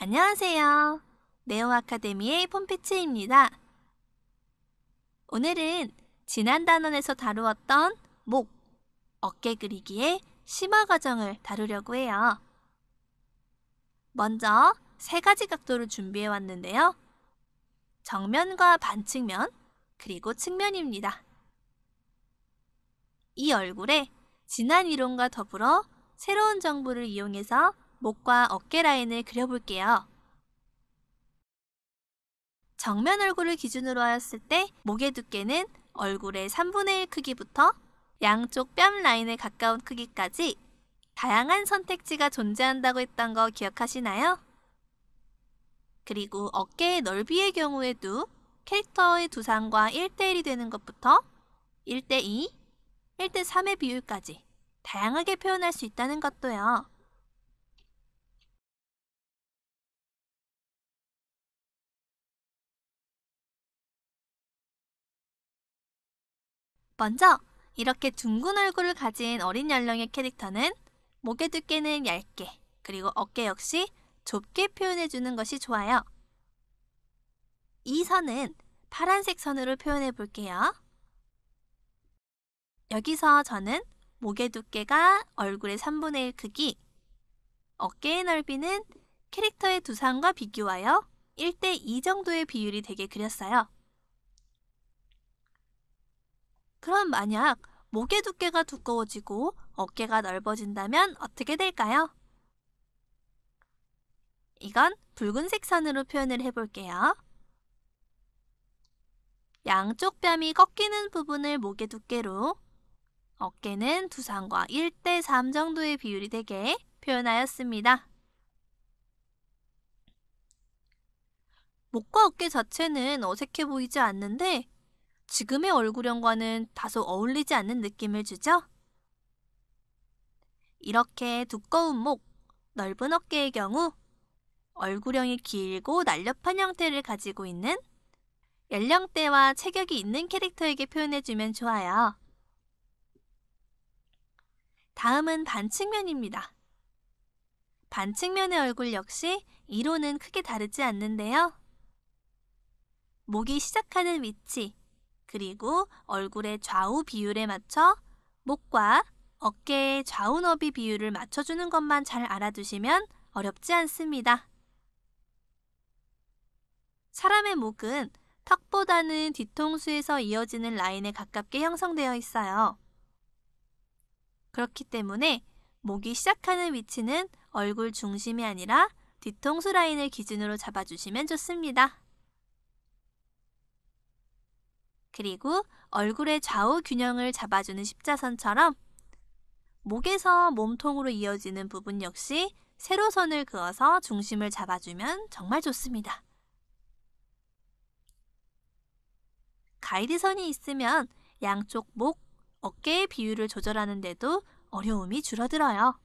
안녕하세요. 네오 아카데미의 폼페츠입니다. 오늘은 지난 단원에서 다루었던 목, 어깨 그리기의 심화 과정을 다루려고 해요. 먼저 세 가지 각도를 준비해 왔는데요. 정면과 반측면, 그리고 측면입니다. 이 얼굴에 지난 이론과 더불어 새로운 정보를 이용해서 목과 어깨 라인을 그려볼게요. 정면 얼굴을 기준으로 하였을 때 목의 두께는 얼굴의 3분의 1 크기부터 양쪽 뺨 라인에 가까운 크기까지 다양한 선택지가 존재한다고 했던 거 기억하시나요? 그리고 어깨의 넓이의 경우에도 캐릭터의 두상과 1대1이 되는 것부터 1대2, 1대3의 비율까지 다양하게 표현할 수 있다는 것도요. 먼저 이렇게 둥근 얼굴을 가진 어린 연령의 캐릭터는 목의 두께는 얇게 그리고 어깨 역시 좁게 표현해주는 것이 좋아요. 이 선은 파란색 선으로 표현해 볼게요. 여기서 저는 목의 두께가 얼굴의 3분의 1 크기, 어깨의 넓이는 캐릭터의 두상과 비교하여 1대 2 정도의 비율이 되게 그렸어요. 그럼 만약 목의 두께가 두꺼워지고 어깨가 넓어진다면 어떻게 될까요? 이건 붉은색 선으로 표현을 해볼게요. 양쪽 뺨이 꺾이는 부분을 목의 두께로 어깨는 두상과 1대3 정도의 비율이 되게 표현하였습니다. 목과 어깨 자체는 어색해 보이지 않는데 지금의 얼굴형과는 다소 어울리지 않는 느낌을 주죠? 이렇게 두꺼운 목, 넓은 어깨의 경우 얼굴형이 길고 날렵한 형태를 가지고 있는 연령대와 체격이 있는 캐릭터에게 표현해주면 좋아요. 다음은 반측면입니다. 반측면의 얼굴 역시 이론은 크게 다르지 않는데요. 목이 시작하는 위치, 그리고 얼굴의 좌우 비율에 맞춰 목과 어깨의 좌우 너비 비율을 맞춰주는 것만 잘 알아두시면 어렵지 않습니다. 사람의 목은 턱보다는 뒤통수에서 이어지는 라인에 가깝게 형성되어 있어요. 그렇기 때문에 목이 시작하는 위치는 얼굴 중심이 아니라 뒤통수 라인을 기준으로 잡아주시면 좋습니다. 그리고 얼굴의 좌우 균형을 잡아주는 십자선처럼 목에서 몸통으로 이어지는 부분 역시 세로선을 그어서 중심을 잡아주면 정말 좋습니다. 가이드선이 있으면 양쪽 목, 어깨의 비율을 조절하는데도 어려움이 줄어들어요.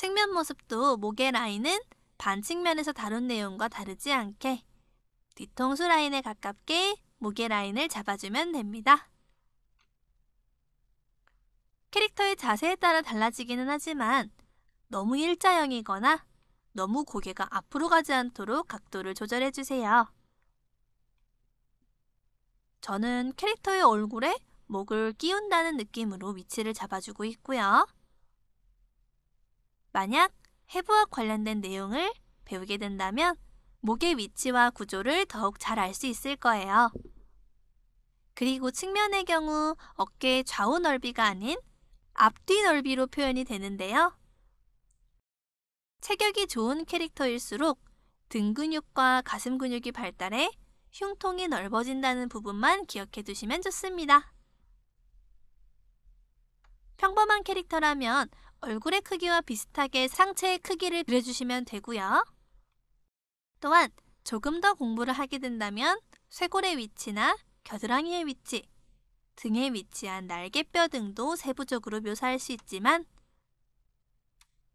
측면 모습도 목의 라인은 반측면에서 다룬 내용과 다르지 않게 뒤통수 라인에 가깝게 목의 라인을 잡아주면 됩니다. 캐릭터의 자세에 따라 달라지기는 하지만 너무 일자형이거나 너무 고개가 앞으로 가지 않도록 각도를 조절해주세요. 저는 캐릭터의 얼굴에 목을 끼운다는 느낌으로 위치를 잡아주고 있고요. 만약 해부학 관련된 내용을 배우게 된다면 목의 위치와 구조를 더욱 잘 알 수 있을 거예요. 그리고 측면의 경우 어깨의 좌우 넓이가 아닌 앞뒤 넓이로 표현이 되는데요. 체격이 좋은 캐릭터일수록 등 근육과 가슴 근육이 발달해 흉통이 넓어진다는 부분만 기억해 두시면 좋습니다. 평범한 캐릭터라면 얼굴의 크기와 비슷하게 상체의 크기를 그려주시면 되고요. 또한 조금 더 공부를 하게 된다면 쇄골의 위치나 겨드랑이의 위치, 등에 위치한 날개뼈 등도 세부적으로 묘사할 수 있지만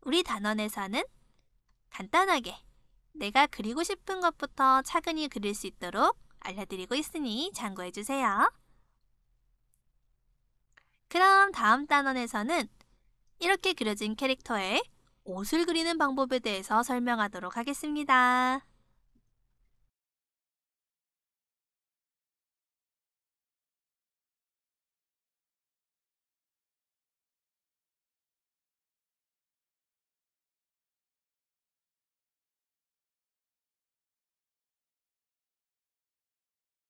우리 단원에서는 간단하게 내가 그리고 싶은 것부터 차근히 그릴 수 있도록 알려드리고 있으니 참고해주세요. 그럼 다음 단원에서는 이렇게 그려진 캐릭터에 옷을 그리는 방법에 대해서 설명하도록 하겠습니다.